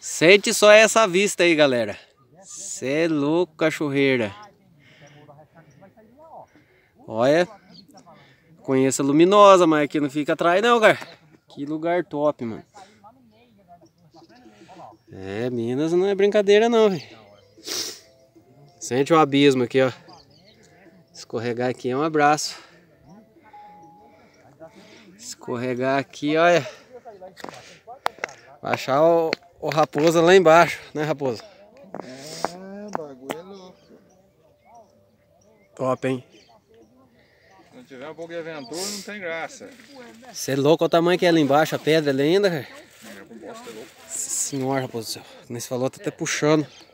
Sente só essa vista aí, galera. Você é louco, cachorreira. Olha. Conheça a luminosa, mas aqui não fica atrás não, cara. Que lugar top, mano. É, Minas não é brincadeira não, velho. Sente o abismo aqui, ó. Escorregar aqui é um abraço. Escorregar aqui, olha. Vai achar o, o raposa lá embaixo, né raposa? É, o bagulho é louco. Top, hein? Se não tiver um pouco de aventura, não tem graça. Você é louco, olha o tamanho que é lá embaixo, a pedra ali é ainda, cara. É, é Senhor, raposa do céu. Como você falou, tá até puxando.